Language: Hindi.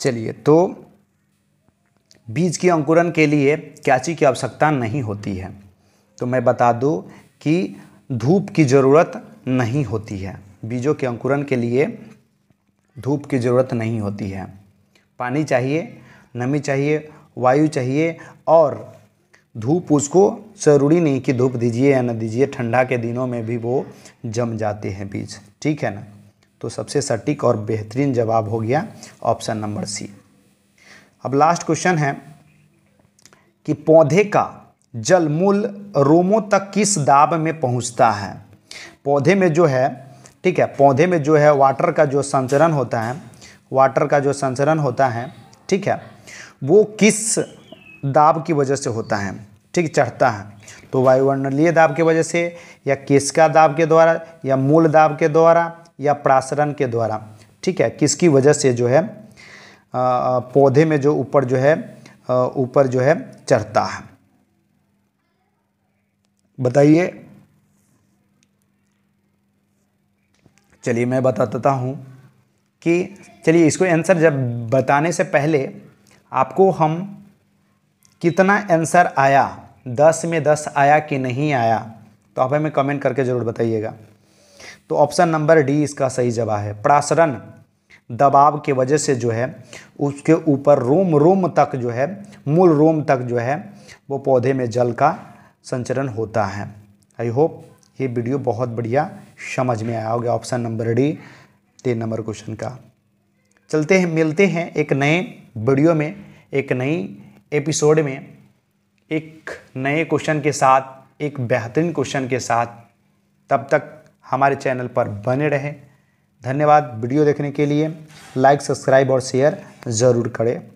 चलिए तो बीज के अंकुरण के लिए कैची की आवश्यकता नहीं होती है तो मैं बता दूं कि धूप की ज़रूरत नहीं होती है बीजों के अंकुरण के लिए धूप की ज़रूरत नहीं होती है पानी चाहिए नमी चाहिए वायु चाहिए और धूप उसको ज़रूरी नहीं कि धूप दीजिए या न दीजिए ठंडा के दिनों में भी वो जम जाते हैं बीज ठीक है ना तो सबसे सटीक और बेहतरीन जवाब हो गया ऑप्शन नंबर सी अब लास्ट क्वेश्चन है कि पौधे का जल मूल रोमों तक किस दाब में पहुंचता है पौधे में जो है ठीक है पौधे में जो है वाटर का जो संचरण होता है वाटर का जो संचरण होता है ठीक है वो किस दाब की वजह से होता है ठीक चढ़ता है तो वायुमंडलीय दाब की वजह से या किसका दाब के द्वारा या मूल दाब के द्वारा या प्रासरण के द्वारा ठीक है किसकी वजह से जो है पौधे में जो ऊपर जो है ऊपर जो है चढ़ता है बताइए चलिए मैं बता देता हूँ कि चलिए इसको आंसर जब बताने से पहले आपको हम कितना आंसर आया दस में दस आया कि नहीं आया तो आप हमें कमेंट करके ज़रूर बताइएगा तो ऑप्शन नंबर डी इसका सही जवाब है प्रासरण दबाव के वजह से जो है उसके ऊपर रोम रोम तक जो है मूल रोम तक जो है वो पौधे में जल का संचरण होता है आई होप ये वीडियो बहुत बढ़िया समझ में आया होगा ऑप्शन नंबर डी तीन नंबर क्वेश्चन का चलते हैं मिलते हैं एक नए वीडियो में एक नई एपिसोड में एक नए क्वेश्चन के साथ एक बेहतरीन क्वेश्चन के साथ तब तक हमारे चैनल पर बने रहें धन्यवाद वीडियो देखने के लिए लाइक सब्सक्राइब और शेयर ज़रूर करें